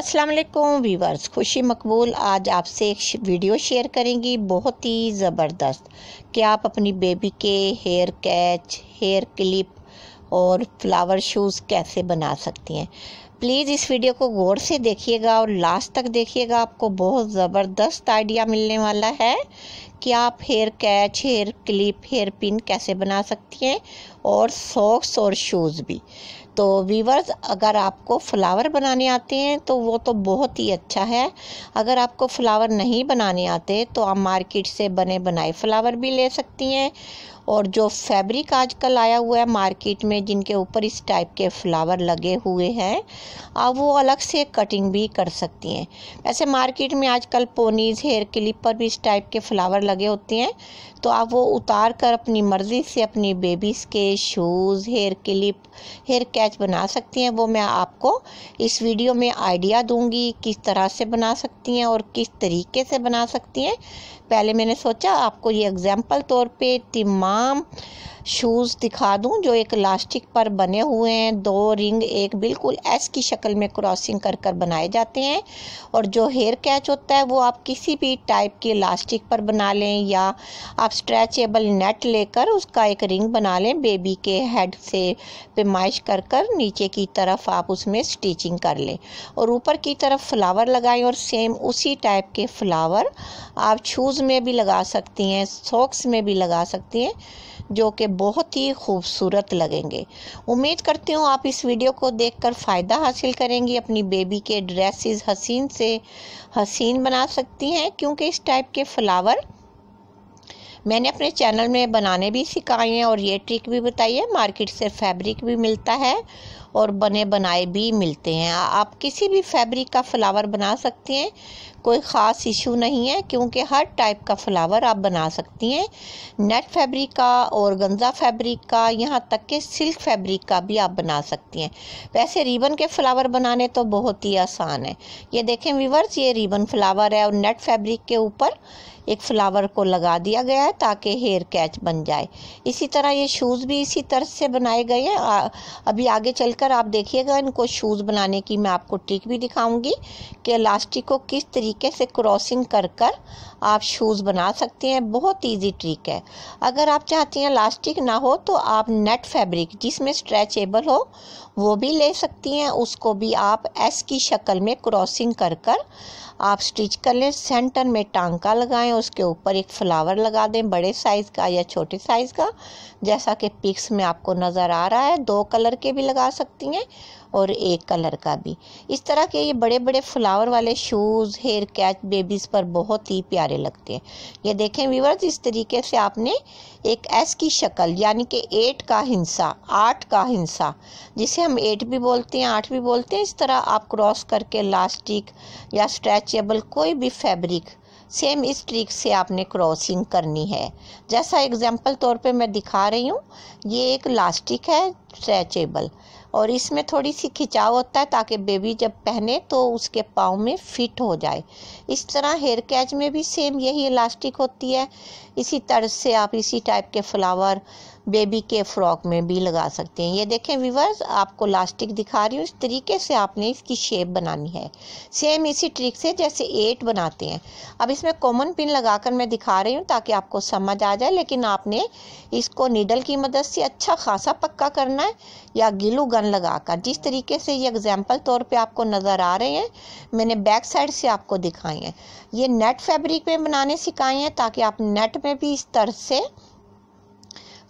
अस्सलाम वालेकुम वीवर्स खुशी मकबूल आज आपसे एक वीडियो शेयर करेंगी बहुत ही ज़बरदस्त कि आप अपनी बेबी के हेयर कैच हेयर क्लिप और फ्लावर शूज़ कैसे बना सकती हैं प्लीज़ इस वीडियो को गौर से देखिएगा और लास्ट तक देखिएगा आपको बहुत ज़बरदस्त आइडिया मिलने वाला है कि आप hair catch hair clip hair pin कैसे बना सकती हैं और सॉक्स और शूज़ भी तो वीवर्स अगर आपको फ्लावर बनाने आते हैं तो वो तो बहुत ही अच्छा है अगर आपको फ्लावर नहीं बनाने आते तो आप मार्केट से बने बनाए फ्लावर भी ले सकती हैं और जो फैब्रिक आजकल आया हुआ है मार्केट में जिनके ऊपर इस टाइप के फ्लावर लगे हुए हैं आप वो अलग से कटिंग भी कर सकती हैं वैसे मार्केट में आजकल पोनीज हेयर क्लिप पर भी इस टाइप के फ्लावर लगे होते हैं तो आप वो उतार कर अपनी मर्ज़ी से अपनी बेबीज़ के shoes hair clip hair catch बना सकती हैं वो मैं आपको इस वीडियो में आइडिया दूंगी किस तरह से बना सकती हैं और किस तरीके से बना सकती हैं पहले मैंने सोचा आपको ये एग्ज़ाम्पल तौर पर तिमा mom शूज़ दिखा दूं जो एक इलास्टिक पर बने हुए हैं दो रिंग एक बिल्कुल एस की शक्ल में क्रॉसिंग कर कर बनाए जाते हैं और जो हेयर कैच होता है वो आप किसी भी टाइप के इलास्टिक पर बना लें या आप स्ट्रेचेबल नेट लेकर उसका एक रिंग बना लें बेबी के हेड से पेमाइश कर कर नीचे की तरफ आप उसमें स्टिचिंग कर लें और ऊपर की तरफ फ्लावर लगाएं और सेम उसी टाइप के फ्लावर आप शूज़ में भी लगा सकती हैं सॉक्स में भी लगा सकती हैं जो कि बहुत ही खूबसूरत लगेंगे उम्मीद करती हूँ आप इस वीडियो को देखकर फ़ायदा हासिल करेंगी अपनी बेबी के ड्रेसेस हसीन से हसीन बना सकती हैं क्योंकि इस टाइप के फ्लावर मैंने अपने चैनल में बनाने भी सिखाए हैं और ये ट्रिक भी बताई है मार्केट से फैब्रिक भी मिलता है और बने बनाए भी मिलते हैं आप किसी भी फैब्रिक का फ्लावर बना सकती हैं कोई ख़ास इशू नहीं है क्योंकि हर टाइप का फ्लावर आप बना सकती हैं नेट फैब्रिक का और गंजा फैब्रिक का यहाँ तक के सिल्क फैब्रिक का भी आप बना सकती हैं वैसे रिबन के फ्लावर बनाने तो बहुत ही आसान है ये देखें विवर्स ये रिबन फ्लावर है और नेट फैब्रिक के ऊपर एक फ्लावर को लगा दिया गया है ताकि हेयर कैच बन जाए इसी तरह ये शूज़ भी इसी तरह से बनाए गए हैं अभी आगे चल कर आप देखिएगा इनको शूज़ बनाने की मैं आपको ट्रिक भी दिखाऊंगी कि इलास्टिक को किस तरीके से क्रॉसिंग कर कर आप शूज़ बना सकते हैं बहुत इजी ट्रिक है अगर आप चाहते हैं इलास्टिक ना हो तो आप नेट फैब्रिक जिसमें स्ट्रेचेबल हो वो भी ले सकती हैं उसको भी आप एस की शक्ल में क्रॉसिंग कर कर आप स्टिच कर लें सेंटर में टांका लगाएं उसके ऊपर एक फ्लावर लगा दें बड़े साइज़ का या छोटे साइज़ का जैसा कि पिक्स में आपको नज़र आ रहा है दो कलर के भी लगा सकती हैं और एक कलर का भी इस तरह के ये बड़े बड़े फ्लावर वाले शूज़ हेयर कैच बेबीज़ पर बहुत ही प्यारे लगते हैं ये देखें व्यूवर्स इस तरीके से आपने एक एस की शक्ल यानी कि एट का हिंसा आठ का हिंसा जिसे हम एट भी बोलते हैं आठ भी बोलते हैं इस तरह आप क्रॉस करके लास्टिक या स्ट्रेचेबल कोई भी फैब्रिक सेम इस ट्रिक से आपने क्रॉसिंग करनी है जैसा एग्जाम्पल तौर पे मैं दिखा रही हूँ ये एक लास्टिक है स्ट्रेचेबल और इसमें थोड़ी सी खिंचाव होता है ताकि बेबी जब पहने तो उसके पाँव में फिट हो जाए इस तरह हेयर कैच में भी सेम यही इलास्टिक होती है इसी तरह से आप इसी टाइप के फ्लावर बेबी के फ्रॉक में भी लगा सकते हैं ये देखें विवर्स आपको लास्टिक दिखा रही हूँ इस तरीके से आपने इसकी शेप बनानी है सेम इसी ट्रिक से जैसे एट बनाते हैं अब इसमें कॉमन पिन लगाकर मैं दिखा रही हूँ ताकि आपको समझ आ जाए लेकिन आपने इसको नीडल की मदद से अच्छा खासा पक्का करना है या गिलू गन लगाकर जिस तरीके से ये एग्जाम्पल तौर पर आपको नज़र आ रहे हैं मैंने बैक साइड से आपको दिखाई हैं ये नेट फैब्रिक में बनाने सिखाए हैं ताकि आप नेट पे भी इस तरह से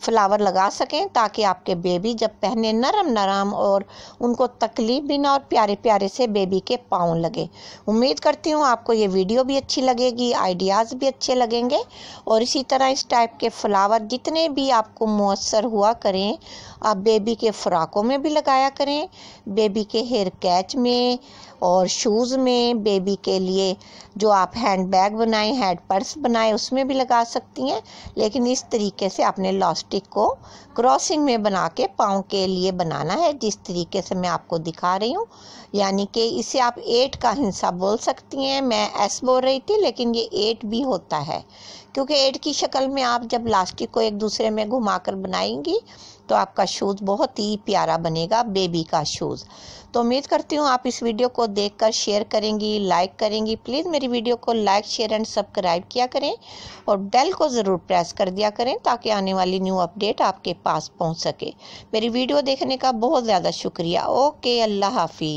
फ्लावर लगा सकें ताकि आपके बेबी जब पहने नरम नरम और उनको तकलीफ भी ना और प्यारे प्यारे से बेबी के पाँव लगे उम्मीद करती हूँ आपको ये वीडियो भी अच्छी लगेगी आइडियाज़ भी अच्छे लगेंगे और इसी तरह इस टाइप के फ्लावर जितने भी आपको मौसर हुआ करें आप बेबी के फ्राकों में भी लगाया करें बेबी के हेयर कैच में और शूज़ में बेबी के लिए जो आप हैंड बैग बनाए हैंड पर्स बनाए उसमें भी लगा सकती हैं लेकिन इस तरीके से आपने लॉस्टिक को क्रॉसिंग में बना के पाँव के लिए बनाना है जिस तरीके से मैं आपको दिखा रही हूँ यानी कि इसे आप एट का हिस्सा बोल सकती हैं मैं एस बोल रही थी लेकिन ये एट भी होता है क्योंकि एट की शक्ल में आप जब लास्टिक को एक दूसरे में कर बनाएंगी तो आपका शूज़ बहुत ही प्यारा बनेगा बेबी का शूज़ तो उम्मीद करती हूँ आप इस वीडियो को देखकर शेयर करेंगी लाइक करेंगी प्लीज़ मेरी वीडियो को लाइक शेयर एंड सब्सक्राइब किया करें और बेल को ज़रूर प्रेस कर दिया करें ताकि आने वाली न्यू अपडेट आपके पास पहुँच सके मेरी वीडियो देखने का बहुत ज़्यादा शुक्रिया ओके अल्लाह हाफि